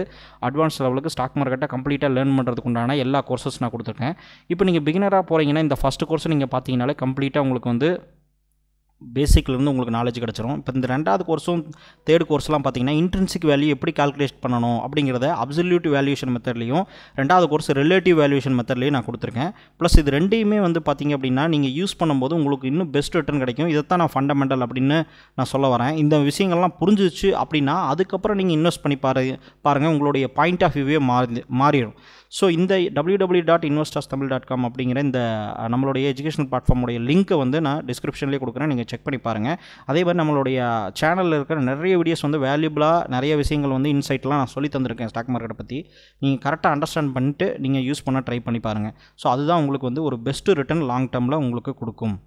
அட்வான்ஸ் லெவலுக்கு ஸ்டாக் மார்க்கெட்டை கம்ப்ளீட்டாக லேர்ன் பண்ணுறதுக்கு உண்டான எல்லா கோர்சஸ் நான் கொடுத்துருக்கேன் இப்போ நீங்கள் பிகினராக போகிறீங்கன்னா இந்த ஃபஸ்ட் கோர்ஸ் நீங்கள் பார்த்தீங்கனாலே கம்ப்ளீட்டாக உங்களுக்கு வந்து பேசிக்லேருந்து உங்களுக்கு நாலேஜ் கிடச்சிரும் இப்போ இந்த ரெண்டாவது கோர்ஸும் தேர்ட் கோர்ஸ்லாம் பார்த்தீங்கன்னா இன்ட்ரென்சிக் வேல்யூ எப்படி கால்குலேட் பண்ணணும் அப்படிங்கிறத அப்சல்யூட் வேல்யூஷன் மெத்தட்லையும் ரெண்டாவது கோர்ஸ் ரிலேட்டிவ் வேல்யூஷன் மெத்தட்லையும் நான் கொடுத்துருக்கேன் ப்ளஸ் இது ரெண்டையுமே வந்து பார்த்திங்க அப்படின்னா நீங்கள் யூஸ் பண்ணும்போது உங்களுக்கு இன்னும் பெஸ்ட் ரிட்டர்ன் கிடைக்கும் இதை தான் நான் ஃபண்டமெண்டல் அப்படின்னு நான் சொல்ல வரேன் இந்த விஷயங்கள்லாம் புரிஞ்சிச்சு அப்படின்னா அதுக்கப்புறம் நீங்கள் இன்வெஸ்ட் பண்ணி பாரு பாருங்கள் உங்களுடைய பாயிண்ட் ஆஃப் வியூவே மாறி மாறிடும் ஸோ இந்த W W dot investors Tamil dot com அப்படிங்கிற இந்த நம்மளுடைய எஜுகேஷனல் பிளாட்ஃபார்முடைய லிங்க்கை வந்து நான் டிஸ்கிரிப்ஷன்லேயே கொடுக்குறேன் நீங்கள் செக் பண்ணி பாருங்கள் அதே மாதிரி நம்மளுடைய சேனலில் இருக்கிற நிறைய வீடியோஸ் வந்து வேல்யூபிளாக நிறைய விஷயங்கள் வந்து இன்சைட்லாம் நான் சொல்லி தந்திருக்கேன் ஸ்டாக் மார்க்கெட்டை பற்றி நீங்கள் கரெக்டாக அண்டர்ஸ்டாண்ட் பண்ணிட்டு நீங்கள் யூஸ் பண்ண ட்ரை பண்ணி பாருங்கள் ஸோ அதுதான் உங்களுக்கு வந்து ஒரு பெஸ்ட்டு ரிட்டன் லாங் டேர்மில் உங்களுக்கு கொடுக்கும்